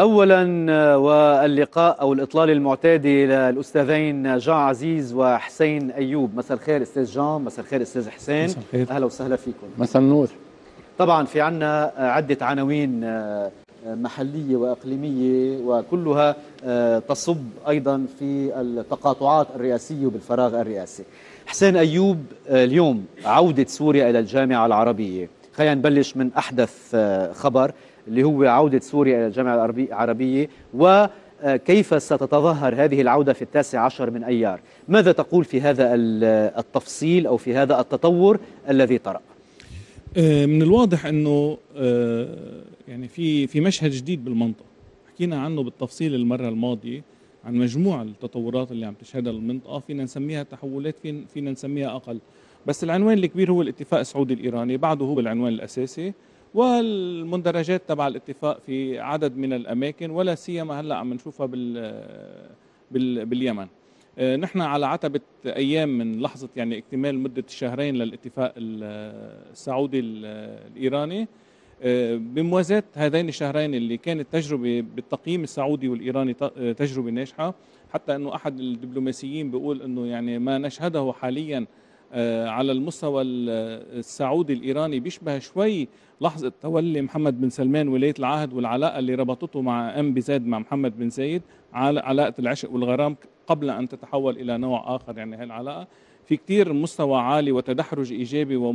اولا آه، واللقاء او الاطلال المعتادي للاستاذين جان عزيز وحسين ايوب مساء الخير استاذ جان مساء الخير استاذ حسين اهلا وسهلا فيكم مساء النور طبعا في عنا آه، عده عناوين آه، محليه واقليميه وكلها تصب ايضا في التقاطعات الرئاسيه وبالفراغ الرئاسي حسين ايوب اليوم عوده سوريا الى الجامعه العربيه خلينا نبلش من احدث خبر اللي هو عودة سوريا إلى الجامعة العربية وكيف ستتظاهر هذه العودة في التاسع عشر من أيار ماذا تقول في هذا التفصيل أو في هذا التطور الذي طرأ آه، من الواضح أنه آه، يعني في في مشهد جديد بالمنطقة حكينا عنه بالتفصيل المرة الماضية عن مجموع التطورات اللي عم تشهدها المنطقة فينا نسميها تحولات فينا نسميها أقل بس العنوان الكبير هو الاتفاق السعودي الإيراني بعده هو العنوان الأساسي والمندرجات تبع الاتفاق في عدد من الاماكن ولا سيما هلا عم نشوفها بال, بال باليمن آه، نحن على عتبة أيام من لحظة يعني اكتمال مدة الشهرين للاتفاق السعودي الإيراني آه، بموازاة هذين الشهرين اللي كانت تجربة بالتقييم السعودي والإيراني آه، تجربة ناجحة حتى أنه أحد الدبلوماسيين بيقول أنه يعني ما نشهده حاليا آه، على المستوى السعودي الإيراني بيشبه شوي لحظة تولي محمد بن سلمان ولاية العهد والعلاقة اللي ربطته مع أم بزاد مع محمد بن زايد علاقة العشق والغرام قبل أن تتحول إلى نوع آخر يعني هاي العلاقة في كتير مستوى عالي وتدحرج إيجابي و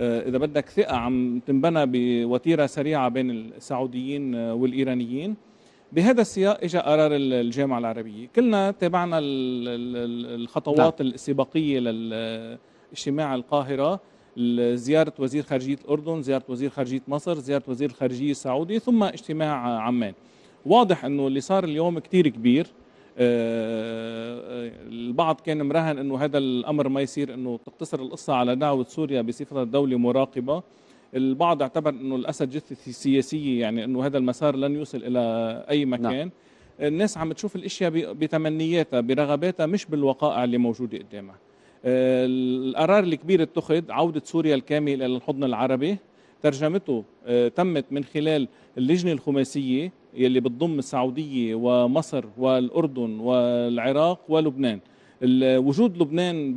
آه، إذا بدك ثقة عم تنبنى بوتيرة سريعة بين السعوديين آه، والإيرانيين بهذا السياق اجى قرار الجامعه العربيه كلنا تابعنا الخطوات لا. نعم. السباقيه للاجتماع القاهره زيارة وزير خارجية الأردن زيارة وزير خارجية مصر زيارة وزير الخارجية السعودي ثم اجتماع عمان واضح أنه اللي صار اليوم كتير كبير آه، آه، البعض كان مراهن أنه هذا الأمر ما يصير أنه تقتصر القصة على دعوة سوريا بصفتها دولة مراقبة البعض اعتبر انه الاسد جثه سياسيه يعني انه هذا المسار لن يوصل الى اي نعم. مكان نعم. الناس عم تشوف الاشياء بتمنياتها برغباتها مش بالوقائع اللي موجوده قدامها القرار الكبير اتخذ عوده سوريا الكامله الى الحضن العربي ترجمته آه، تمت من خلال اللجنه الخماسيه يلي بتضم السعوديه ومصر والاردن والعراق ولبنان وجود لبنان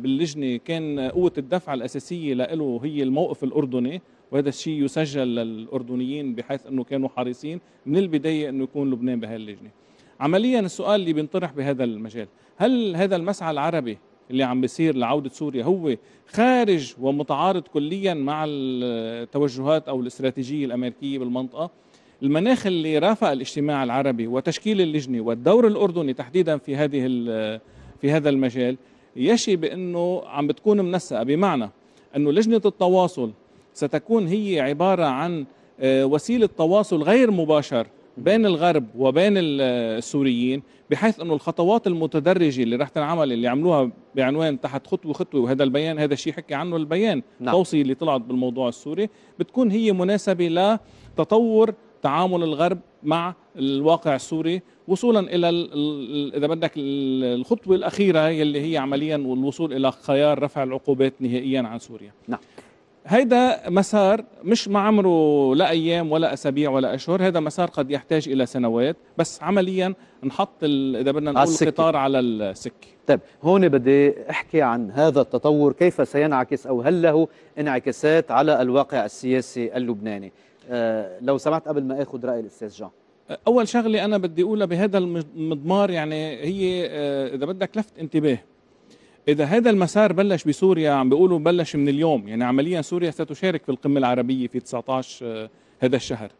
باللجنه كان قوه الدفعه الاساسيه له هي الموقف الاردني وهذا الشيء يسجل للاردنيين بحيث انه كانوا حريصين من البدايه انه يكون لبنان بهاللجنه. عمليا السؤال اللي بينطرح بهذا المجال، هل هذا المسعى العربي اللي عم بيصير لعودة سوريا هو خارج ومتعارض كليا مع التوجهات أو الاستراتيجية الأمريكية بالمنطقة المناخ اللي رافق الاجتماع العربي وتشكيل اللجنة والدور الأردني تحديدا في هذه في هذا المجال يشي بأنه عم بتكون منسقة بمعنى أنه لجنة التواصل ستكون هي عبارة عن آه، وسيلة تواصل غير مباشر بين الغرب وبين آه، السوريين بحيث انه الخطوات المتدرجه اللي رح تنعمل اللي عملوها بعنوان تحت خطوه خطوه وهذا البيان هذا الشيء حكي عنه البيان نعم. التوصيه اللي طلعت بالموضوع السوري بتكون هي مناسبه لتطور تعامل الغرب مع الواقع السوري وصولا الى اذا بدك الخطوه الاخيره يلي هي عمليا الوصول الى خيار رفع العقوبات نهائيا عن سوريا نعم هيدا مسار مش ما عمره لا ايام ولا اسابيع ولا اشهر هذا مسار قد يحتاج الى سنوات بس عمليا نحط اذا بدنا نقول على القطار على السكه طيب هون بدي احكي عن هذا التطور كيف سينعكس او هل له انعكاسات على الواقع السياسي اللبناني آه، لو سمحت قبل ما اخذ راي الاستاذ جان آه، اول شغله انا بدي اقولها بهذا المضمار يعني هي آه، اذا بدك لفت انتباه اذا هذا المسار بلش بسوريا عم بيقولوا بلش من اليوم يعني عمليا سوريا ستشارك في القمه العربيه في 19 هذا الشهر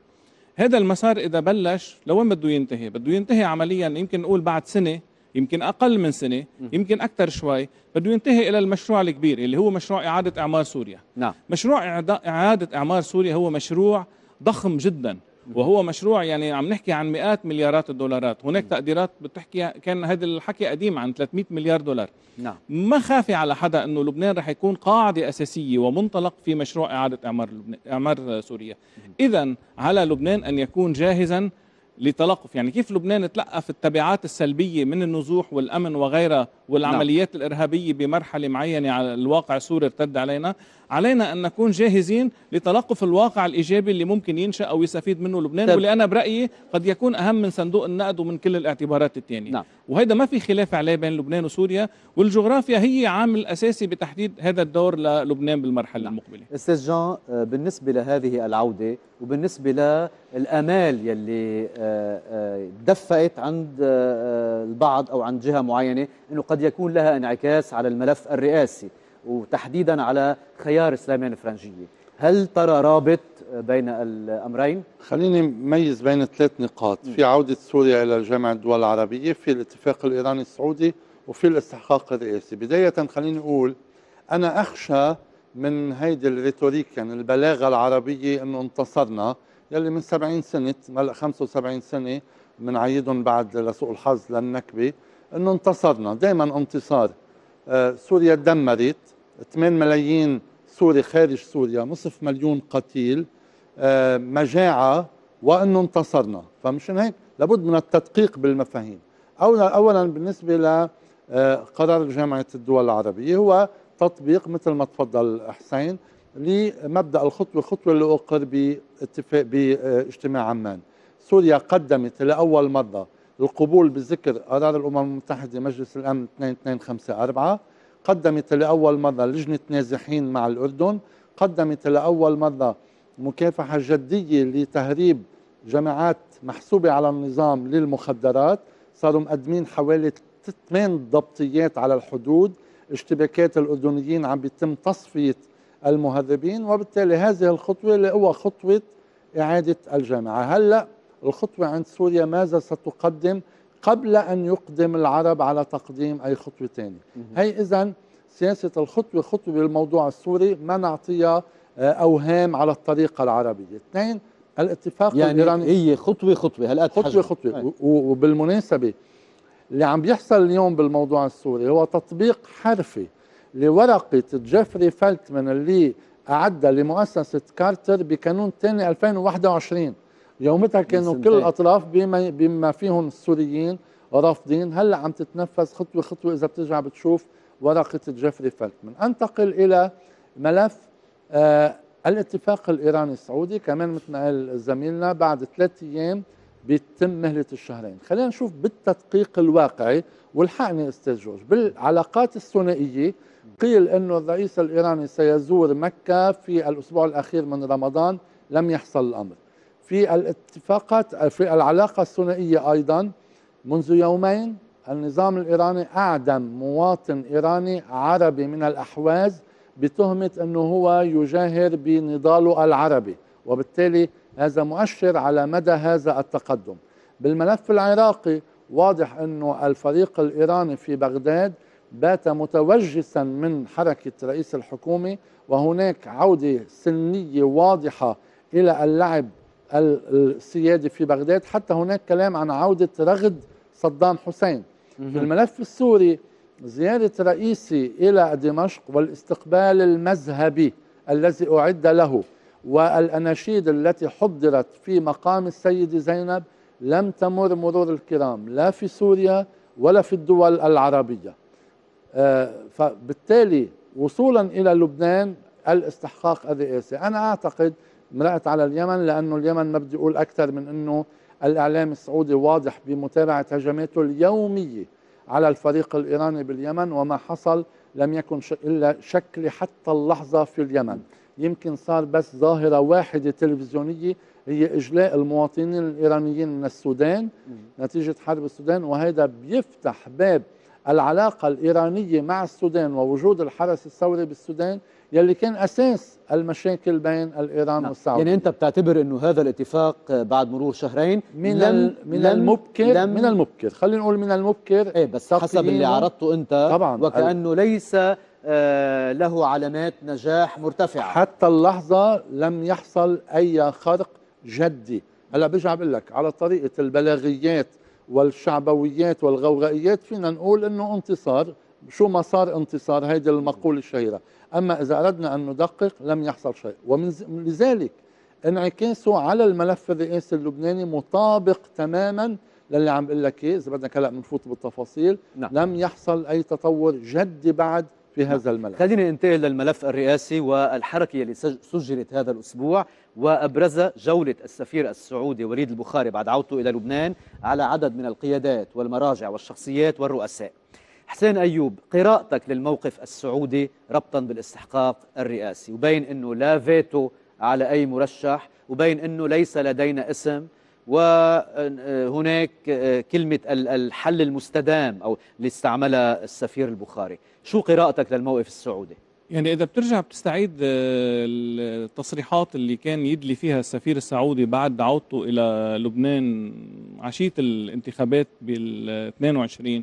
هذا المسار اذا بلش لوين بده ينتهي بده ينتهي عمليا يمكن نقول بعد سنه يمكن اقل من سنه يمكن اكثر شوي بده ينتهي الى المشروع الكبير اللي هو مشروع اعاده اعمار سوريا نعم. مشروع اعاده اعمار سوريا هو مشروع ضخم جدا وهو مشروع يعني عم نحكي عن مئات مليارات الدولارات هناك نعم. تقديرات بتحكي كان هذا الحكي قديم عن 300 مليار دولار نعم ما خافي على حدا انه لبنان رح يكون قاعده اساسيه ومنطلق في مشروع اعاده اعمار لبنان اعمار سوريا اذا على لبنان ان يكون جاهزا لتلقف يعني كيف لبنان تلقى في التبعات السلبية من النزوح والأمن وغيرها نعم. والعمليات نعم. الإرهابية بمرحلة معينة على الواقع السوري ارتد علينا علينا أن نكون جاهزين لتلقف الواقع الإيجابي اللي ممكن ينشأ أو يستفيد منه لبنان طيب. واللي أنا برأيي قد يكون أهم من صندوق النقد ومن كل الاعتبارات الثانية نعم. وهذا ما في خلاف عليه بين لبنان وسوريا والجغرافيا هي عامل أساسي بتحديد هذا الدور للبنان بالمرحلة نعم. المقبلة أستاذ جان آه، بالنسبة لهذه العودة وبالنسبة للأمال يلي آه، آه، دفأت عند البعض أو عند جهة معينة أنه قد يكون لها انعكاس على الملف الرئاسي وتحديدا على خيار سليمان الفرنجية هل ترى رابط بين الأمرين؟ خليني ميز بين ثلاث نقاط في عودة سوريا إلى جامعة الدول العربية في الاتفاق الإيراني السعودي وفي الاستحقاق الرئاسي بداية خليني أقول أنا أخشى من هيدي الريتوريك يعني البلاغة العربية أنه انتصرنا يلي من 70 سنة هلا 75 سنة بنعيدهم بعد لسوء الحظ للنكبة أنه انتصرنا دائما انتصار آه، سوريا دمرت 8 ملايين سوري خارج سوريا نصف مليون قتيل آه، مجاعة وأنه انتصرنا فمشان هيك لابد من التدقيق بالمفاهيم أولا, أولا بالنسبة لقرار آه، جامعة الدول العربية هو تطبيق مثل ما تفضل حسين لمبدا الخطوه خطوه اللي اقر باتفاق باجتماع عمان سوريا قدمت لاول مره القبول بالذكر قرار الأمم المتحدة مجلس الأمن 2254 قدمت لأول مرة لجنة نازحين مع الأردن قدمت لأول مرة مكافحة جدية لتهريب جماعات محسوبة على النظام للمخدرات صاروا مقدمين حوالي ثمان ضبطيات على الحدود اشتباكات الأردنيين عم بيتم تصفية المهربين وبالتالي هذه الخطوة اللي هو خطوة إعادة الجامعة هلأ هل الخطوة عند سوريا ماذا ستقدم قبل أن يقدم العرب على تقديم أي خطوة ثانية هي إذا سياسة الخطوة خطوة بالموضوع السوري ما نعطيها آه، أوهام على الطريقة العربية اثنين الاتفاق يعني الإيراني هي خطوة خطوة هلا خطوة خطوة وبالمناسبة اللي عم بيحصل اليوم بالموضوع السوري هو تطبيق حرفي لورقة جيفري فلتمان اللي أعدها لمؤسسة كارتر بكانون الثاني 2021 يومتها كانوا كل الاطراف بما, بما فيهم السوريين رافضين هلا عم تتنفس خطوه خطوه اذا بترجع بتشوف ورقه جيفري فلتمان انتقل الى ملف آه الاتفاق الايراني السعودي كمان مثل ما قال زميلنا بعد ثلاث ايام بيتم مهله الشهرين خلينا نشوف بالتدقيق الواقعي والحقني استاذ جورج بالعلاقات الثنائيه قيل انه الرئيس الايراني سيزور مكه في الاسبوع الاخير من رمضان لم يحصل الامر في الاتفاقات في العلاقة الثنائية أيضا منذ يومين النظام الإيراني أعدم مواطن إيراني عربي من الأحواز بتهمة أنه هو يجاهر بنضاله العربي وبالتالي هذا مؤشر على مدى هذا التقدم بالملف العراقي واضح أنه الفريق الإيراني في بغداد بات متوجسا من حركة رئيس الحكومة وهناك عودة سنية واضحة إلى اللعب السيادي في بغداد حتى هناك كلام عن عودة رغد صدام حسين في الملف السوري زيارة رئيسي إلى دمشق والاستقبال المذهبي الذي أعد له والأناشيد التي حضرت في مقام السيدة زينب لم تمر مرور الكرام لا في سوريا ولا في الدول العربية آه، فبالتالي وصولا إلى لبنان الاستحقاق الرئاسي أنا أعتقد مرقت على اليمن لأنه اليمن ما بدي أقول أكثر من أنه الإعلام السعودي واضح بمتابعة هجماته اليومية على الفريق الإيراني باليمن وما حصل لم يكن إلا شكل حتى اللحظة في اليمن يمكن صار بس ظاهرة واحدة تلفزيونية هي إجلاء المواطنين الإيرانيين من السودان نتيجة حرب السودان وهذا بيفتح باب العلاقة الإيرانية مع السودان ووجود الحرس الثوري بالسودان يلي كان اساس المشاكل بين الايران نعم. والسعوديه يعني انت بتعتبر انه هذا الاتفاق آه، بعد مرور شهرين من لم من لم المبكر لم من المبكر خلينا نقول من المبكر ايه بس حسب اللي عرضته انت طبعا وكانه ليس آه، له علامات نجاح مرتفعه حتى اللحظه لم يحصل اي خرق جدي هلا برجع بقول لك على طريقه البلاغيات والشعبويات والغوغائيات فينا نقول انه انتصار شو ما صار انتصار هيدي المقولة الشهيرة أما إذا أردنا أن ندقق لم يحصل شيء ومن لذلك انعكاسه على الملف الرئاسي اللبناني مطابق تماما للي عم بقول لك اياه اذا بدك هلا بنفوت بالتفاصيل نعم. لم يحصل اي تطور جدي بعد في نعم. هذا نعم. الملف خلينا ننتقل للملف الرئاسي والحركه اللي سجلت هذا الاسبوع وابرز جوله السفير السعودي وليد البخاري بعد عودته الى لبنان على عدد من القيادات والمراجع والشخصيات والرؤساء حسين أيوب قراءتك للموقف السعودي ربطا بالاستحقاق الرئاسي وبين أنه لا فيتو على أي مرشح وبين أنه ليس لدينا اسم وهناك آه، كلمة الحل المستدام أو اللي استعملها السفير البخاري شو قراءتك للموقف السعودي؟ يعني إذا بترجع بتستعيد آه، التصريحات اللي كان يدلي فيها السفير السعودي بعد عودته إلى لبنان عشية الانتخابات بال 22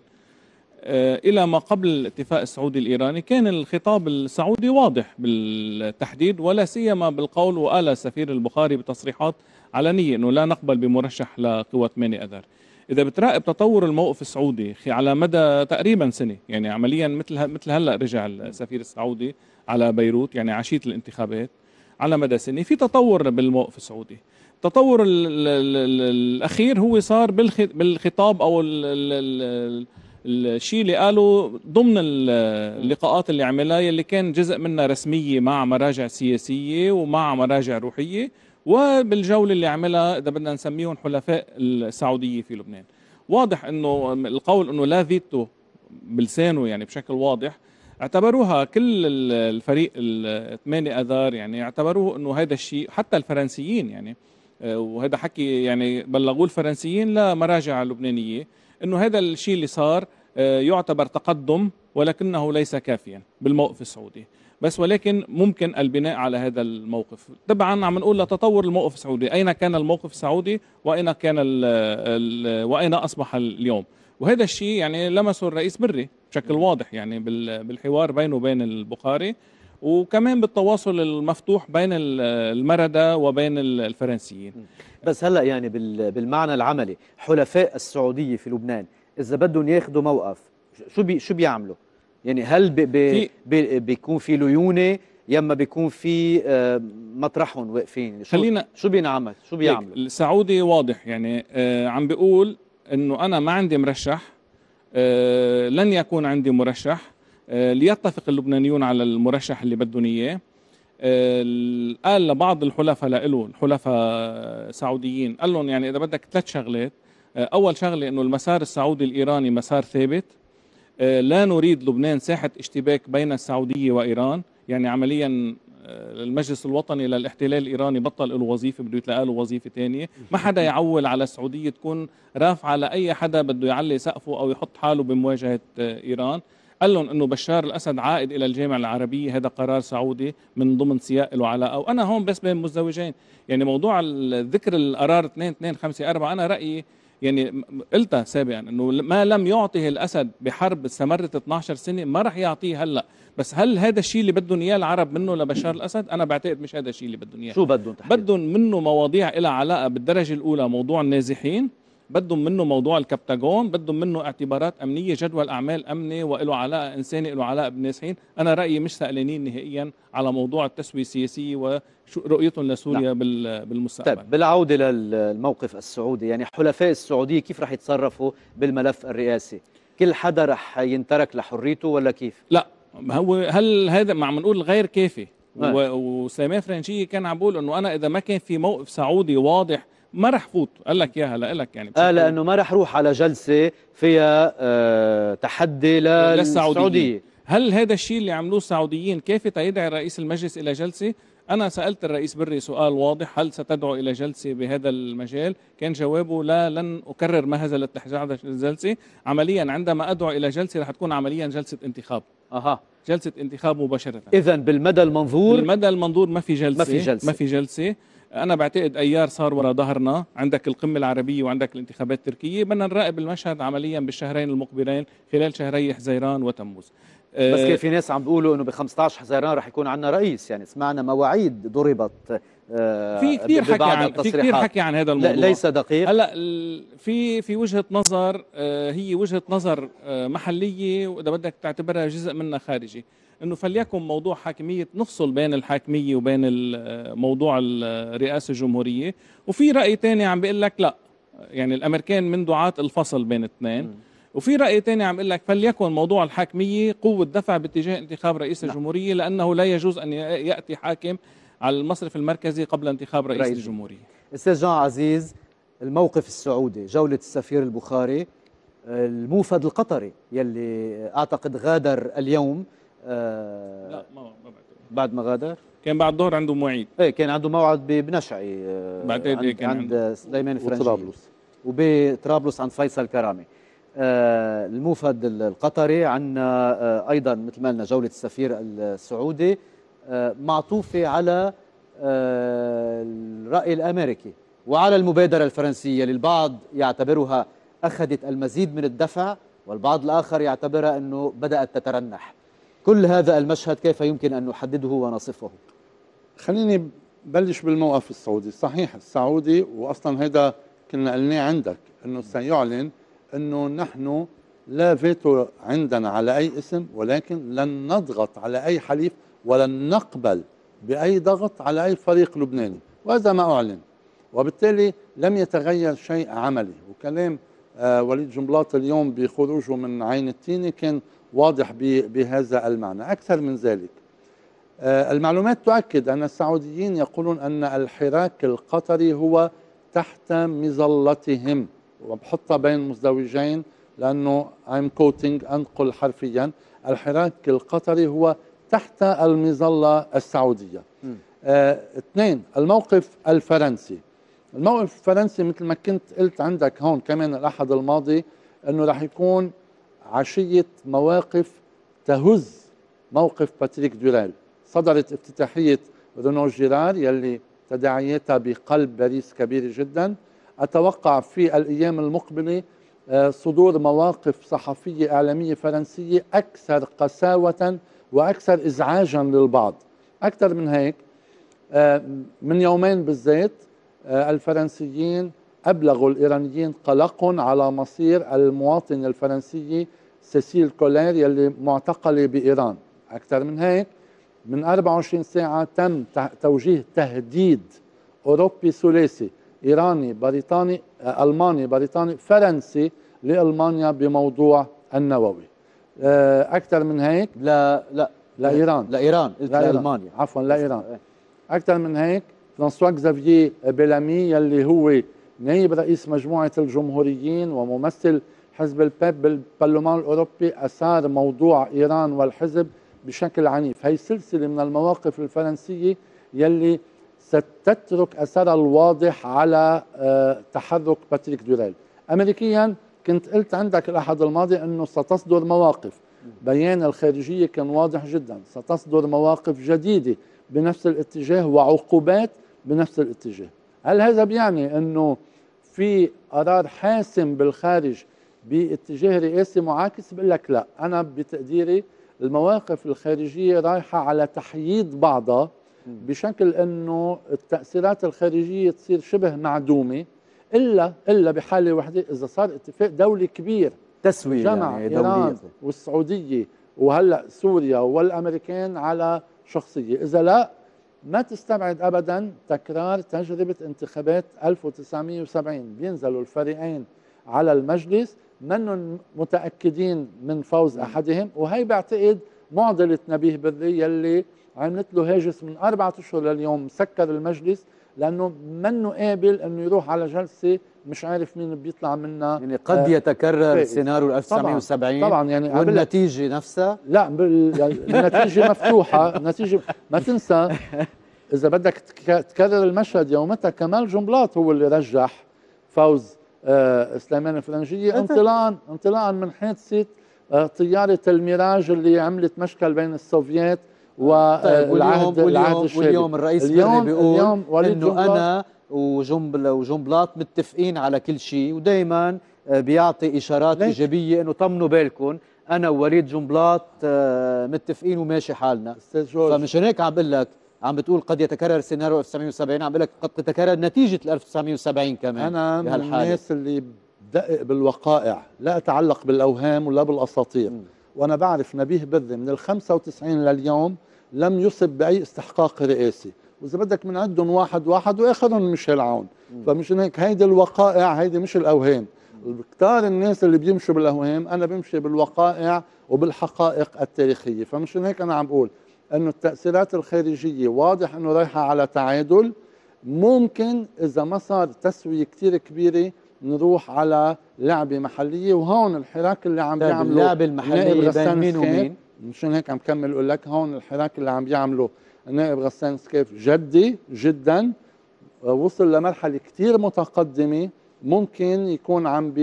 آه، الى ما قبل الاتفاق السعودي الايراني كان الخطاب السعودي واضح بالتحديد ولا سيما بالقول وقال سفير البخاري بتصريحات علنيه انه لا نقبل بمرشح لقوى 8 اذار اذا بتراقب تطور الموقف السعودي على مدى تقريبا سنه يعني عمليا مثل مثل هلا رجع السفير السعودي على بيروت يعني عشيه الانتخابات على مدى سنه في تطور بالموقف السعودي التطور الاخير هو صار بالخطاب او الشيء اللي قاله ضمن اللقاءات اللي عملها يلي كان جزء منها رسميه مع مراجع سياسيه ومع مراجع روحيه وبالجوله اللي عملها اذا بدنا نسميهم حلفاء السعوديه في لبنان واضح انه القول انه لا فيتو بلسانه يعني بشكل واضح اعتبروها كل الفريق الثمانية اذار يعني اعتبروه انه هذا الشيء حتى الفرنسيين يعني آه، وهذا حكي يعني بلغوه الفرنسيين لمراجع لبنانيه انه هذا الشيء اللي صار آه، يعتبر تقدم ولكنه ليس كافيا بالموقف السعودي بس ولكن ممكن البناء على هذا الموقف طبعا عم نقول لتطور الموقف السعودي اين كان الموقف السعودي واين كان الـ الـ واين اصبح اليوم وهذا الشيء يعني لمسه الرئيس بري بشكل واضح يعني بالحوار بينه وبين البخاري وكمان بالتواصل المفتوح بين المردة وبين الفرنسيين بس هلأ يعني بالمعنى العملي حلفاء السعودية في لبنان إذا بدهم ياخذوا موقف شو بي شو بيعملوا؟ يعني هل بي بي بي بيكون في ليونة يما بيكون في آه، مطرحهم واقفين شو خلينا شو بينعمل شو بيعملوا؟ السعودي واضح يعني آه، عم بيقول انه انا ما عندي مرشح آه، لن يكون عندي مرشح آه، ليتفق اللبنانيون على المرشح اللي بدهم اياه آه، قال لبعض الحلفاء له الحلفاء سعوديين قال لهم يعني اذا بدك ثلاث شغلات آه، اول شغله انه المسار السعودي الايراني مسار ثابت لا نريد لبنان ساحه اشتباك بين السعوديه وايران يعني عمليا المجلس الوطني للاحتلال الايراني بطل له وظيفه بده يتلقى له وظيفه ثانيه ما حدا يعول على السعوديه تكون رافعه لاي حدا بده يعلي سقفه او يحط حاله بمواجهه ايران قال لهم انه بشار الاسد عائد الى الجامعه العربيه هذا قرار سعودي من ضمن سياق له علاقه وانا هون بس بين مزدوجين يعني موضوع ذكر القرار 2254 انا رايي يعني قلتها سابقا انه ما لم يعطه الاسد بحرب استمرت 12 سنه ما راح يعطيه هلا بس هل هذا الشيء اللي بدهم اياه العرب منه لبشار الاسد انا بعتقد مش هذا الشيء اللي بدهم اياه شو بدهم بدهم منه مواضيع لها علاقه بالدرجه الاولى موضوع النازحين بدهم منه موضوع الكبتاجون بدهم منه اعتبارات امنيه جدول اعمال امني وله علاقه انساني له علاقه بالنازحين انا رايي مش سالانين نهائيا على موضوع التسويه السياسيه ورؤيتهم لسوريا نعم. لا. بالمستقبل طيب بالعوده للموقف السعودي يعني حلفاء السعوديه كيف رح يتصرفوا بالملف الرئاسي كل حدا رح ينترك لحريته ولا كيف لا هو هل هذا ما عم نقول غير كافي نعم. وسليمان فرنجيه كان عم بيقول انه انا اذا ما كان في موقف سعودي واضح ما رح فوت قال لك اياها لك يعني اه لانه ما رح روح على جلسه فيها آه تحدي للسعوديه هل هذا الشيء اللي عملوه السعوديين كافي تدعي رئيس المجلس إلى جلسة؟ أنا سألت الرئيس بري سؤال واضح هل ستدعو إلى جلسة بهذا المجال؟ كان جوابه لا لن أكرر ما هزلت لحجعد الجلسة عمليا عندما أدعو إلى جلسة رح تكون عمليا جلسة انتخاب أها جلسة انتخاب مباشرة إذا بالمدى المنظور بالمدى المنظور ما في جلسة ما في جلسة, ما في جلسة انا بعتقد ايار صار ورا ظهرنا عندك القمه العربيه وعندك الانتخابات التركيه بدنا نراقب المشهد عمليا بالشهرين المقبلين خلال شهري حزيران وتموز بس آه، كان في ناس عم بيقولوا انه ب 15 حزيران رح يكون عندنا رئيس يعني سمعنا مواعيد ضربت آه، في كثير حكي عن في كثير حكي عن هذا الموضوع ليس دقيق هلا في في وجهه نظر آه، هي وجهه نظر محليه واذا بدك تعتبرها جزء منها خارجي انه فليكن موضوع حاكميه نفصل بين الحاكميه وبين موضوع الرئاسه الجمهوريه وفي راي ثاني عم بيقول لك لا يعني الامريكان من دعاه الفصل بين الاثنين وفي راي ثاني عم بيقول لك فليكن موضوع الحاكميه قوه دفع باتجاه انتخاب رئيس لا. نعم. الجمهوريه لانه لا يجوز ان ياتي حاكم على المصرف المركزي قبل انتخاب رئيس, رئيس. الجمهوريه استاذ جان عزيز الموقف السعودي جوله السفير البخاري الموفد القطري يلي اعتقد غادر اليوم آه لا ما ما بعد ما غادر كان بعد الظهر عنده مواعيد ايه كان عنده موعد بنشعي آه بعد إيه عند, إيه كان عند سليمان فرنجي وطرابلس وبطرابلس عند فيصل كرامي آه الموفد القطري عندنا آه ايضا مثل ما قلنا جوله السفير السعودي آه معطوفه على آه، الراي الامريكي وعلى المبادره الفرنسيه للبعض يعتبرها اخذت المزيد من الدفع والبعض الاخر يعتبرها انه بدات تترنح كل هذا المشهد كيف يمكن أن نحدده ونصفه خليني بلش بالموقف السعودي صحيح السعودي وأصلا هيدا كنا قلناه عندك أنه سيعلن أنه نحن لا فيتو عندنا على أي اسم ولكن لن نضغط على أي حليف ولن نقبل بأي ضغط على أي فريق لبناني وهذا ما أعلن وبالتالي لم يتغير شيء عملي وكلام آه وليد جنبلاط اليوم بخروجه من عين التيني كان واضح بهذا المعنى أكثر من ذلك آه، المعلومات تؤكد أن السعوديين يقولون أن الحراك القطري هو تحت مظلتهم وبحطها بين مزدوجين لأنه I'm quoting أنقل حرفيا الحراك القطري هو تحت المظلة السعودية آه، اثنين الموقف الفرنسي الموقف الفرنسي مثل ما كنت قلت عندك هون كمان الأحد الماضي أنه رح يكون عشية مواقف تهز موقف باتريك دوريل صدرت افتتاحية رونو جيرار يلي تداعياتها بقلب باريس كبيرة جدا أتوقع في الأيام المقبلة آه، صدور مواقف صحفية إعلامية فرنسية أكثر قساوة وأكثر إزعاجا للبعض أكثر من هيك آه، من يومين بالذات آه، الفرنسيين أبلغوا الإيرانيين قلق على مصير المواطن الفرنسي سيسيل كولير يلي معتقلة بإيران أكثر من هيك من 24 ساعة تم توجيه تهديد أوروبي ثلاثي إيراني بريطاني آه، ألماني بريطاني فرنسي لألمانيا بموضوع النووي آه، أكثر من هيك لا لا لإيران لإيران لألمانيا عفوا لإيران إيه. أكثر من هيك فرانسوا كزافيي بيلامي يلي هو نائب رئيس مجموعة الجمهوريين وممثل حزب البيب بالبرلمان الأوروبي أثار موضوع إيران والحزب بشكل عنيف هي سلسلة من المواقف الفرنسية يلي ستترك أثرها الواضح على تحرك باتريك دوريل أمريكيا كنت قلت عندك الأحد الماضي أنه ستصدر مواقف بيان الخارجية كان واضح جدا ستصدر مواقف جديدة بنفس الاتجاه وعقوبات بنفس الاتجاه هل هذا بيعني أنه في قرار حاسم بالخارج باتجاه رئاسي معاكس بقول لك لا انا بتقديري المواقف الخارجيه رايحه على تحييد بعضها بشكل انه التاثيرات الخارجيه تصير شبه معدومه الا الا بحاله وحده اذا صار اتفاق دولي كبير تسويه جمع يعني دولية. والسعوديه وهلا سوريا والامريكان على شخصيه اذا لا ما تستبعد ابدا تكرار تجربه انتخابات 1970 بينزلوا الفريقين على المجلس منهم متاكدين من فوز احدهم وهي بعتقد معضله نبيه بري يلي عملت له هاجس من أربعة أشهر لليوم سكر المجلس لأنه منه قابل أنه يروح على جلسة مش عارف مين بيطلع منا يعني قد آه يتكرر سيناريو 1970 طبعا, طبعا يعني والنتيجه نفسها لا يعني النتيجه مفتوحه النتيجه ما تنسى اذا بدك تكرر المشهد يومتها كمال جنبلاط هو اللي رجح فوز آه سليمان الفرنجيه انطلاقا انطلاقا من حادثه آه طياره الميراج اللي عملت مشكل بين السوفييت والعهد طيب آه، واليوم العهد واليوم, واليوم الرئيس اليوم بيقول اليوم انه انا وجنبلا وجنبلاط متفقين على كل شيء ودائما آه، بيعطي اشارات ليك. ايجابيه انه طمنوا بالكم انا ووليد جنبلاط آه، متفقين وماشي حالنا فمشان هيك عم بقول لك عم بتقول قد يتكرر سيناريو 1970 عم بقول لك قد تتكرر نتيجه 1970 كمان انا من الناس اللي بدقق بالوقائع لا اتعلق بالاوهام ولا بالاساطير وانا بعرف نبيه بذي من ال 95 لليوم لم يصب باي استحقاق رئاسي واذا بدك من عندهم واحد واحد واخرهم ميشيل عون فمشان هيك هيدي الوقائع هيدي مش الاوهام كتار الناس اللي بيمشوا بالاوهام انا بمشي بالوقائع وبالحقائق التاريخيه فمشان هيك انا عم بقول انه التاثيرات الخارجيه واضح انه رايحه على تعادل ممكن اذا ما صار تسويه كثير كبيره نروح على لعبه محليه وهون الحراك اللي عم بيعمله اللعبه المحليه بين مين ومين مشان هيك عم كمل اقول لك هون الحراك اللي عم بيعمله النائب غسان سكيف جدي جدا وصل لمرحلة كتير متقدمة ممكن يكون عم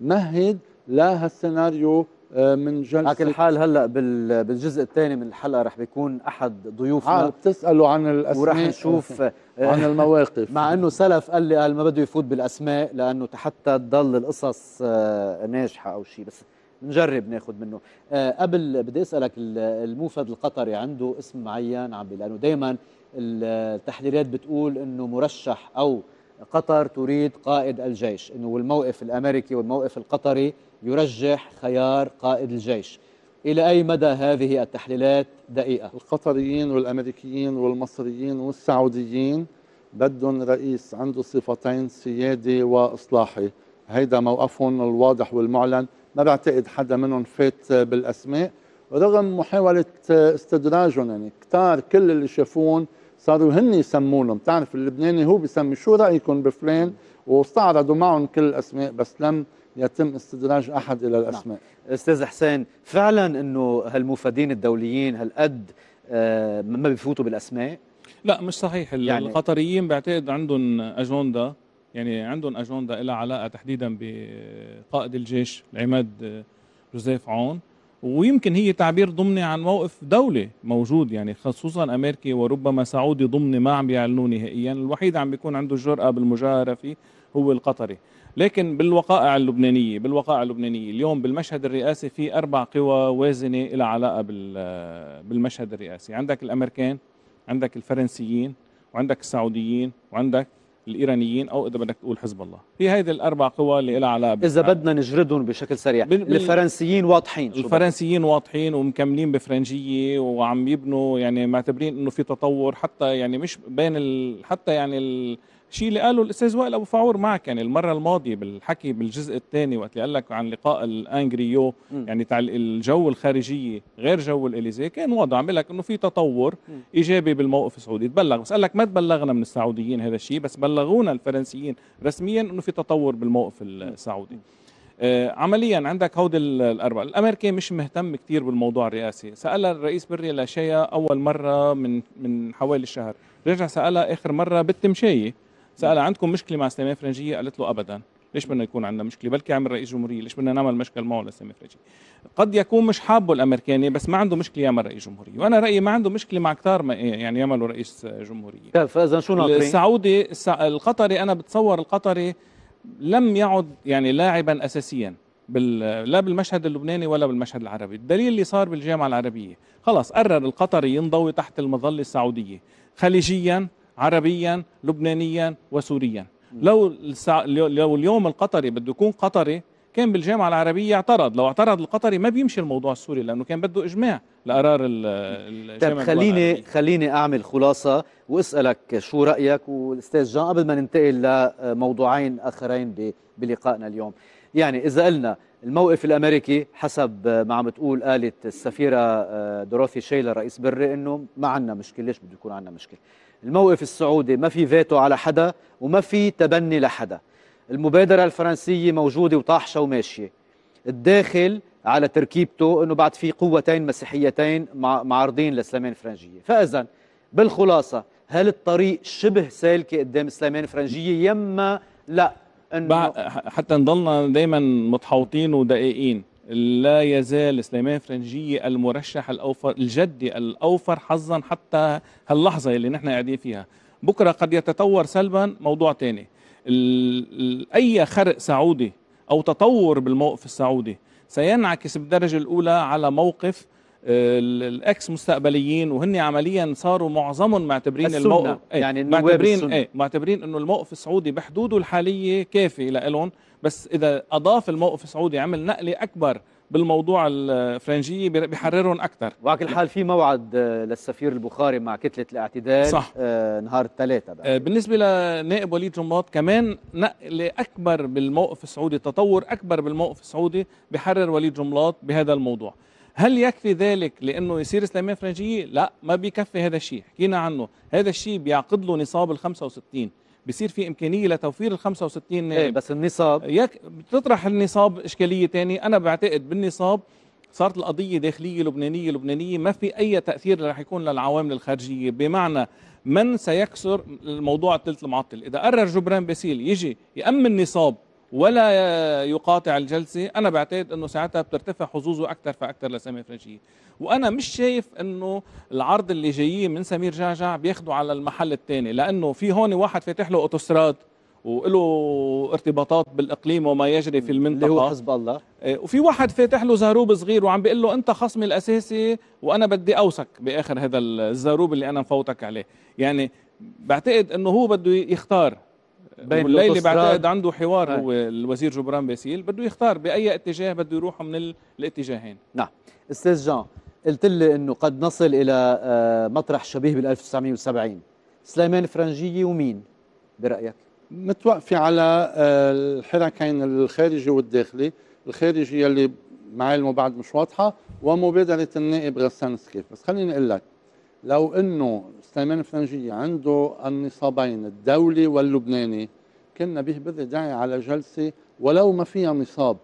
بمهد لهالسيناريو آه، من جلسة على كل حال هلا بالجزء الثاني من الحلقه رح بيكون احد ضيوفنا عم تساله عن الاسماء ورح نشوف عن المواقف مع انه سلف قال لي قال ما بده يفوت بالاسماء لانه حتى تضل القصص آه، ناجحه او شيء بس نجرب ناخذ منه آه، قبل بدي اسالك الموفد القطري عنده اسم معين عم لانه دائما التحليلات بتقول انه مرشح او قطر تريد قائد الجيش انه الموقف الامريكي والموقف القطري يرجح خيار قائد الجيش الى اي مدى هذه التحليلات دقيقه القطريين والامريكيين والمصريين والسعوديين بدهم رئيس عنده صفتين سيادي واصلاحي هيدا موقفهم الواضح والمعلن ما بعتقد حدا منهم فات بالاسماء رغم محاولة استدراجهم يعني كتار كل اللي شافوهم صاروا هن يسمونهم بتعرف اللبناني هو بيسمي شو رأيكم بفلان واستعرضوا معهم كل الأسماء بس لم يتم استدراج أحد إلى نعم. الأسماء نعم. أستاذ حسين فعلا أنه هالمفادين الدوليين هالقد آه، ما بيفوتوا بالأسماء؟ لا مش صحيح يعني القطريين بعتقد عندهم أجندة يعني عندهم اجنده لها علاقه تحديدا بقائد الجيش العماد آه، جوزيف عون ويمكن هي تعبير ضمني عن موقف دولة موجود يعني خصوصا أمريكي وربما سعودي ضمني ما عم يعلنوا نهائيا الوحيد عم بيكون عنده الجرأة بالمجاهرة فيه هو القطري لكن بالوقائع اللبنانية بالوقائع اللبنانية اليوم بالمشهد الرئاسي في أربع قوى وازنة لها علاقة آه، بالمشهد الرئاسي عندك الأمريكان عندك الفرنسيين وعندك السعوديين وعندك الايرانيين او اذا بدك تقول حزب الله هي هذه الاربع قوى اللي لها علاقه اذا بدنا نجردهم بشكل سريع بال... الفرنسيين واضحين الفرنسيين واضحين ومكملين بفرنجيه وعم يبنوا يعني معتبرين انه في تطور حتى يعني مش بين ال... حتى يعني ال... شيء اللي قاله الاستاذ وائل ابو فعور معك يعني المره الماضيه بالحكي بالجزء الثاني وقت اللي قال لك عن لقاء الانجريو م. يعني تاع الجو الخارجيه غير جو الاليزي كان واضح عم لك انه في تطور م. ايجابي بالموقف السعودي تبلغ بس قال لك ما تبلغنا من السعوديين هذا الشيء بس بلغونا الفرنسيين رسميا انه في تطور بالموقف السعودي آه عمليا عندك هودي الاربع الأمريكي مش مهتم كثير بالموضوع الرئاسي سأل الرئيس بري لاشيا أول مرة من من حوالي الشهر رجع سألها آخر مرة بالتمشاية سال عندكم مشكله مع السلميه الفرنجيه قالت له ابدا ليش بدنا يكون عندنا مشكله بلكي عمل رئيس جمهوريه ليش بدنا نعمل مشكل معه للسلميه الفرنجيه قد يكون مش حابه الامريكاني بس ما عنده مشكله يعمل رئيس جمهوريه وانا رايي ما عنده مشكله مع كثار يعني يعملوا رئيس جمهوريه فاذا شو ناطرين السعودي القطري انا بتصور القطري لم يعد يعني لاعبا اساسيا بال... لا بالمشهد اللبناني ولا بالمشهد العربي الدليل اللي صار بالجامعة العربية خلاص قرر القطري ينضوي تحت المظلة السعودية خليجيا عربيا لبنانيا وسوريا لو لو اليوم القطري بده يكون قطري كان بالجامعه العربيه اعترض لو اعترض القطري ما بيمشي الموضوع السوري لانه كان بده اجماع لقرار الجامعه طيب خليني العربية. خليني اعمل خلاصه واسالك شو رايك والاستاذ جان قبل ما ننتقل لموضوعين اخرين بلقائنا اليوم يعني اذا قلنا الموقف الامريكي حسب ما عم بتقول قالت السفيره آه، دروثي شيلر رئيس بري انه ما عندنا مشكله ليش بده يكون عندنا مشكله الموقف السعودي ما في فيتو على حدا وما في تبني لحدا المبادرة الفرنسية موجودة وطاحشة وماشية الداخل على تركيبته انه بعد في قوتين مسيحيتين معارضين لسليمان فرنجيه، فاذا بالخلاصه هل الطريق شبه سالكه قدام سليمان فرنجيه يما لا انه حتى نضلنا دائما متحوطين ودقيقين لا يزال سليمان فرنجية المرشح الأوفر الجدي الأوفر حظا حتى هاللحظة اللي نحن قاعدين فيها بكرة قد يتطور سلبا موضوع ثاني أي خرق سعودي أو تطور بالموقف السعودي سينعكس بالدرجة الأولى على موقف آه، الاكس مستقبليين وهن عمليا صاروا معظمهم معتبرين السنة. الموقف إيه، يعني معتبرين السنة. ايه معتبرين انه الموقف السعودي بحدوده الحاليه كافي لهم بس اذا اضاف الموقف السعودي عمل نقله اكبر بالموضوع الفرنجيه بحررهم اكثر وعلى كل حال في موعد آه، للسفير البخاري مع كتله الاعتدال صح. آه، نهار الثلاثاء آه، بالنسبه لنائب وليد رمباط كمان نقله اكبر بالموقف السعودي تطور اكبر بالموقف السعودي بحرر وليد رمباط بهذا الموضوع هل يكفي ذلك لانه يصير اسلاميه فرنجيه لا ما بيكفي هذا الشيء حكينا عنه هذا الشيء بيعقد له نصاب ال 65 بصير في امكانيه لتوفير ال 65 نائب إيه بس النصاب يك بتطرح النصاب اشكاليه ثانيه انا بعتقد بالنصاب صارت القضية داخلية لبنانية لبنانية ما في أي تأثير رح يكون للعوامل الخارجية بمعنى من سيكسر الموضوع الثلث المعطل إذا قرر جبران باسيل يجي يأمن نصاب ولا يقاطع الجلسه انا بعتقد انه ساعتها بترتفع حظوظه اكثر فاكثر لسامي فرنجيه وانا مش شايف انه العرض اللي جايين من سمير جعجع بياخده على المحل الثاني لانه في هون واحد فاتح له اوتوستراد وله ارتباطات بالاقليم وما يجري في المنطقه اللي هو حزب الله إيه، وفي واحد فاتح له زهروب صغير وعم بيقول له انت خصمي الاساسي وانا بدي اوسك باخر هذا الزهروب اللي انا مفوتك عليه يعني بعتقد انه هو بده يختار بين الليلة بعتقد عنده حوار نعم. هو الوزير جبران باسيل بده يختار باي اتجاه بده يروح من الاتجاهين نعم استاذ جان قلت لي انه قد نصل الى آه، مطرح شبيه بال 1970 سليمان فرنجيه ومين برايك متوقفه على آه، الحركين الخارجي والداخلي الخارجي يلي معالمه بعد مش واضحه ومبادره النائب غسان سكيف بس خليني اقول لك لو انه سليمان الفرنجية عنده النصابين الدولي واللبناني كنا به بدي داعي على جلسة ولو ما فيها نصاب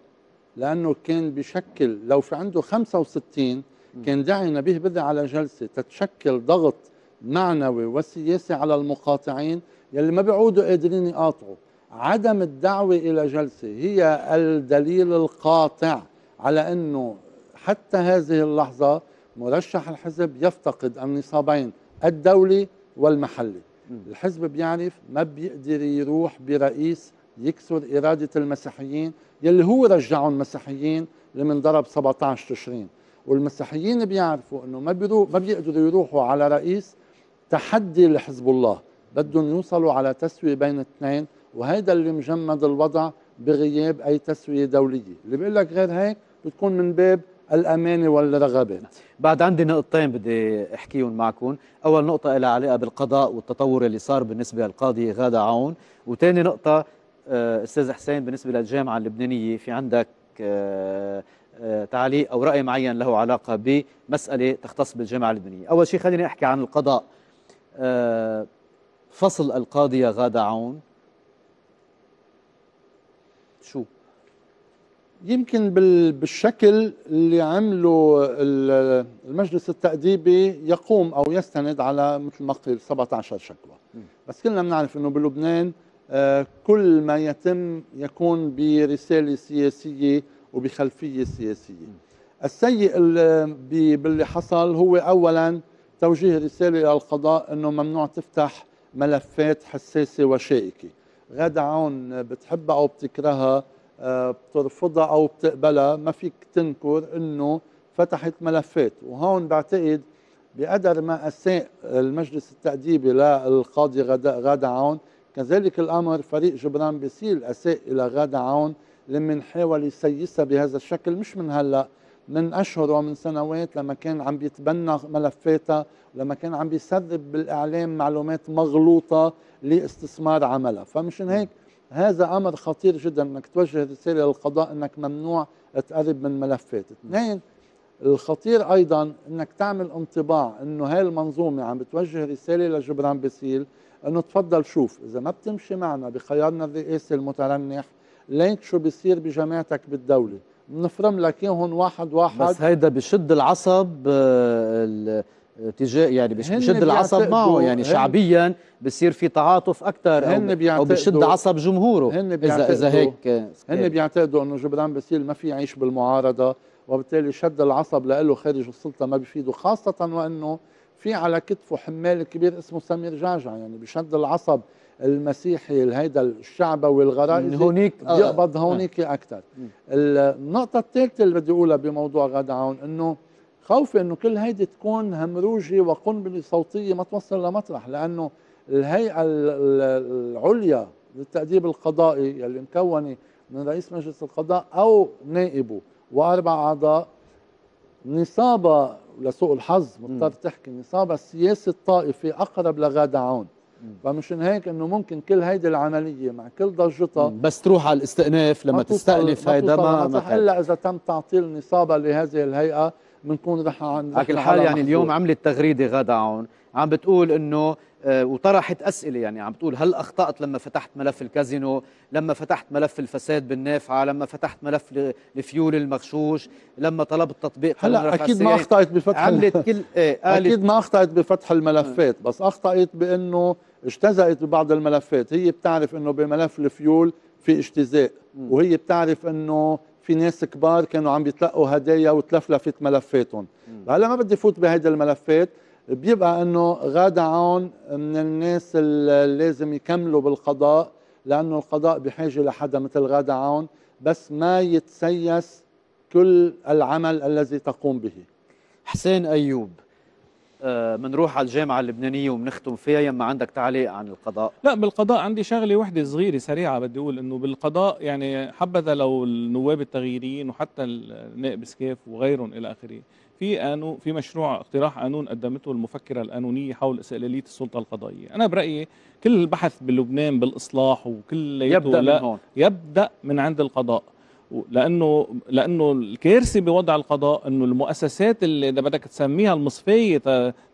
لأنه كان بشكل لو في عنده 65 كان داعي نبيه بدي على جلسة تتشكل ضغط معنوي وسياسي على المقاطعين يلي ما بيعودوا قادرين يقاطعوا عدم الدعوة إلى جلسة هي الدليل القاطع على أنه حتى هذه اللحظة مرشح الحزب يفتقد النصابين الدولي والمحلي الحزب بيعرف ما بيقدر يروح برئيس يكسر إرادة المسيحيين يلي هو رجعوا المسيحيين ضرب 17 تشرين والمسيحيين بيعرفوا انه ما بيرو ما بيقدروا يروحوا على رئيس تحدي لحزب الله بدهم يوصلوا على تسوية بين اثنين وهيدا اللي مجمد الوضع بغياب اي تسوية دولية اللي بيقول لك غير هيك بتكون من باب الأمانة والرغبات بعد عندي نقطتين بدي أحكيهم معكم أول نقطة لها علاقة بالقضاء والتطور اللي صار بالنسبة للقاضي غادة عون وثاني نقطة آه، أستاذ حسين بالنسبة للجامعة اللبنانية في عندك آه، آه، تعليق أو رأي معين له علاقة بمسألة تختص بالجامعة اللبنانية أول شيء خليني أحكي عن القضاء فصل القاضية غادة عون شو يمكن بالشكل اللي عمله المجلس التأديبي يقوم أو يستند على مثل ما قيل 17 شكوى بس كلنا بنعرف أنه بلبنان آه، كل ما يتم يكون برسالة سياسية وبخلفية سياسية السيء باللي حصل هو أولا توجيه رسالة إلى القضاء أنه ممنوع تفتح ملفات حساسة وشائكة غدا عون بتحبها أو بتكرهها بترفضها او بتقبلها ما فيك تنكر انه فتحت ملفات وهون بعتقد بقدر ما اساء المجلس التاديبي للقاضي غاده عون كذلك الامر فريق جبران بيسيل اساء الى غاده عون لما حاول يسيسها بهذا الشكل مش من هلا من اشهر ومن سنوات لما كان عم بيتبنى ملفاتها لما كان عم بيسرب بالاعلام معلومات مغلوطه لاستثمار عملها فمشان هيك هذا امر خطير جدا انك توجه رساله للقضاء انك ممنوع تقرب من ملفات اثنين الخطير ايضا انك تعمل انطباع انه هاي المنظومه عم بتوجه رساله لجبران باسيل انه تفضل شوف اذا ما بتمشي معنا بخيارنا الرئاسي المترنح ليك شو بيصير بجماعتك بالدوله بنفرم لك اياهم واحد واحد بس هيدا بشد العصب آه، تجاه يعني بشد العصب معه يعني شعبيا بصير في تعاطف اكثر او, أو بشد عصب جمهوره هن اذا اذا هيك آه، هن إيه. بيعتقدوا انه جبران بسيل ما في يعيش بالمعارضه وبالتالي شد العصب لإله خارج السلطه ما بيفيده خاصه وانه في على كتفه حمال كبير اسمه سمير جعجع يعني بشد العصب المسيحي الهيدا الشعبوي الغرائزي هونيك بيقبض آه. هونيك آه. اكثر النقطه الثالثه اللي بدي اقولها بموضوع غدا عون انه خوفي انه كل هيدي تكون همروجه وقنبله صوتيه ما توصل لمطرح لانه الهيئه العليا للتاديب القضائي اللي مكونه من رئيس مجلس القضاء او نائبه واربع اعضاء نصابة لسوء الحظ مضطر تحكي نصابة السياسي الطائفي أقرب لغادة عون فمشان هيك انه ممكن كل هيدي العمليه مع كل ضجتها بس تروح على الاستئناف لما تستأنف هيدا ما هلا اذا تم تعطيل نصابه لهذه الهيئه بنكون رح على كل حال يعني اليوم عملت تغريده غدا عون عم بتقول انه آه، وطرحت اسئله يعني عم بتقول هل اخطات لما فتحت ملف الكازينو لما فتحت ملف الفساد بالنافعه لما فتحت ملف الفيول المغشوش لما طلبت تطبيق هلا اكيد ما اخطات بفتح عملت كل إيه، قالت اكيد ما اخطات بفتح الملفات بس اخطات بانه اجتزأت ببعض الملفات هي بتعرف انه بملف الفيول في اجتزاء وهي بتعرف انه في ناس كبار كانوا عم بيتلقوا هدايا وتلفلفت ملفاتهم هلا ما بدي فوت بهيدي الملفات بيبقى انه غادة عون من الناس اللي لازم يكملوا بالقضاء لانه القضاء بحاجه لحدا مثل غادة عون بس ما يتسيس كل العمل الذي تقوم به حسين ايوب بنروح آه، على الجامعه اللبنانيه وبنختم فيها يما عندك تعليق عن القضاء لا بالقضاء عندي شغله وحده صغيره سريعه بدي اقول انه بالقضاء يعني حبذا لو النواب التغييريين وحتى النائب سكاف وغيرهم الى اخره في قانون في مشروع اقتراح قانون قدمته المفكره القانونيه حول استقلاليه السلطه القضائيه، انا برايي كل البحث بلبنان بالاصلاح وكل يبدا من هون. يبدا من عند القضاء، لانه لانه الكارثه بوضع القضاء انه المؤسسات اللي اذا بدك تسميها المصفيه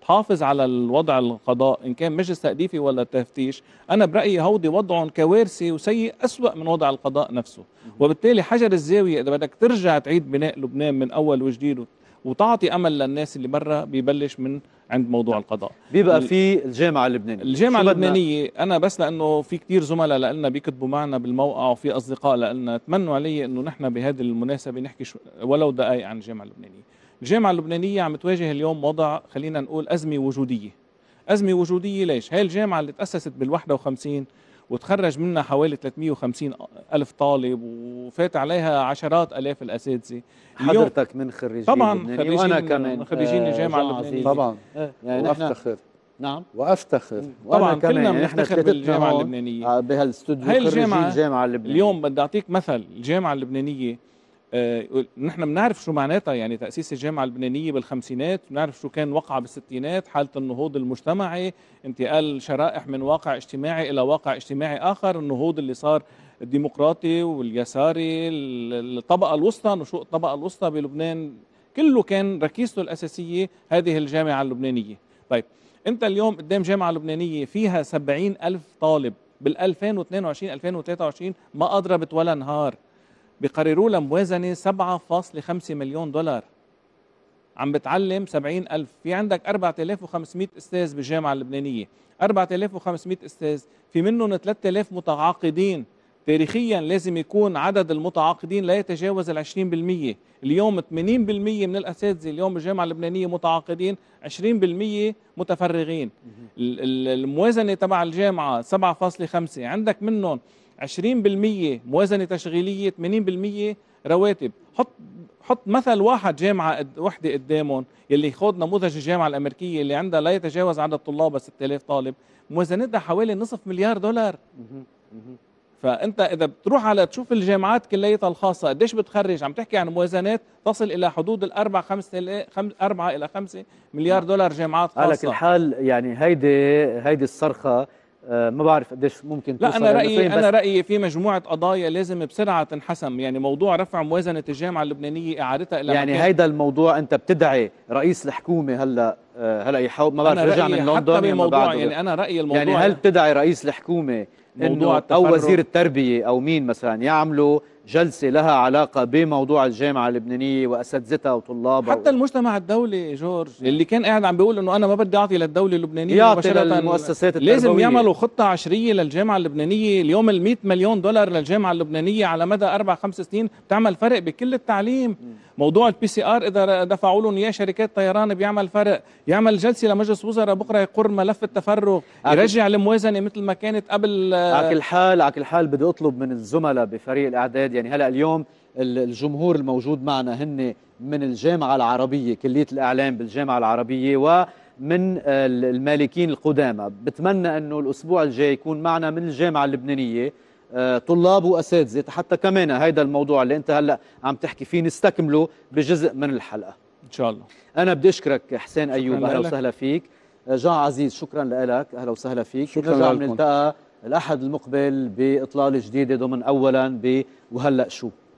تحافظ على الوضع القضاء ان كان مجلس تأديفي ولا تفتيش انا برايي هودي وضعهم كوارثي وسيء أسوأ من وضع القضاء نفسه وبالتالي حجر الزاويه اذا بدك ترجع تعيد بناء لبنان من اول وجديد وتعطي امل للناس اللي برا ببلش من عند موضوع نعم. القضاء بيبقى في الجامعه اللبنانيه الجامعه اللبنانيه انا بس لانه في كثير زملاء لنا بيكتبوا معنا بالموقع وفي اصدقاء لنا تمنوا علي انه نحن بهذه المناسبه نحكي ولو دقائق عن الجامعه اللبنانيه الجامعه اللبنانيه عم تواجه اليوم وضع خلينا نقول ازمه وجوديه ازمه وجوديه ليش هاي الجامعه اللي تاسست بال51 وتخرج منها حوالي 350 ألف طالب وفات عليها عشرات ألاف الأساتذة حضرتك من خريجين طبعا خريجين وأنا كمان خريجين آه، الجامعة اللبنانية طبعا آه، آه، يعني وأفتخر نعم وافتخر طبعا كلنا يعني بنفتخر بالجامعه اللبنانيه بهالاستوديو هاي الجامعه الجامعه اللبنانيه اليوم بدي اعطيك مثل الجامعه اللبنانيه آه، نحن بنعرف شو معناتها يعني تأسيس الجامعة اللبنانية بالخمسينات بنعرف شو كان وقع بالستينات حالة النهوض المجتمعي انتقال شرائح من واقع اجتماعي إلى واقع اجتماعي آخر النهوض اللي صار الديمقراطي واليساري الطبقة الوسطى نشوء الطبقة الوسطى بلبنان كله كان ركيزته الأساسية هذه الجامعة اللبنانية طيب أنت اليوم قدام جامعة لبنانية فيها سبعين ألف طالب بال 2022 2023 ما أضربت ولا نهار بيقرروا لها موازنه 7.5 مليون دولار عم بتعلم 70000 في عندك 4500 استاذ بالجامعه اللبنانيه 4500 استاذ في منهم 3000 متعاقدين تاريخيا لازم يكون عدد المتعاقدين لا يتجاوز ال 20% اليوم 80% من الاساتذه اليوم بالجامعه اللبنانيه متعاقدين 20% متفرغين الموازنه تبع الجامعه 7.5 عندك منهم 20% موازنه تشغيليه 80% رواتب حط حط مثل واحد جامعه قد وحده قدامهم يلي خد نموذج الجامعه الامريكيه اللي عندها لا يتجاوز عدد طلابها 6000 طالب موازنتها حوالي نصف مليار دولار فانت اذا بتروح على تشوف الجامعات كليتها الخاصه قديش بتخرج عم تحكي عن موازنات تصل الى حدود الاربع خمس أربعة الى خمسة مليار نعم. دولار جامعات خاصه على كل حال يعني هيدي هيدي الصرخه آه، ما بعرف قديش ممكن لا انا رايي انا رايي في مجموعه قضايا لازم بسرعه تنحسم يعني موضوع رفع موازنه الجامعه اللبنانيه اعادتها الى يعني هيدا الموضوع انت بتدعي رئيس الحكومه هلا آه، هلا يحاول ما بعرف رجع من لندن حتى الموضوع يعني انا رايي الموضوع يعني هل بتدعي رئيس الحكومه موضوع أو وزير التربية أو مين مثلا يعملوا جلسة لها علاقة بموضوع الجامعة اللبنانية وأساتذتها وطلابها حتى و... المجتمع الدولي جورج اللي كان قاعد عم بيقول إنه أنا ما بدي أعطي للدولة اللبنانية يعطي للمؤسسات التربوية لازم يعملوا خطة عشرية للجامعة اللبنانية اليوم ال 100 مليون دولار للجامعة اللبنانية على مدى أربع خمس سنين بتعمل فرق بكل التعليم م. موضوع البي سي ار اذا دفعوا لهم اياه شركات طيران بيعمل فرق يعمل جلسه لمجلس وزراء بكره يقر ملف التفرغ يرجع الموازنه مثل ما كانت قبل على كل حال على كل حال بدي اطلب من الزملاء بفريق الاعداد يعني هلا اليوم الجمهور الموجود معنا هن من الجامعه العربيه كليه الاعلام بالجامعه العربيه و من المالكين القدامى بتمنى انه الاسبوع الجاي يكون معنا من الجامعه اللبنانيه آه، طلاب واساتذه حتى كمان هيدا الموضوع اللي انت هلا عم تحكي فيه نستكمله بجزء من الحلقه ان شاء الله انا بدي اشكرك حسين ايوب اهلا وسهلا فيك آه، جان عزيز شكرا لك اهلا وسهلا فيك شكرا نرجع بنلتقى الاحد المقبل باطلاله جديده ضمن اولا ب وهلا شو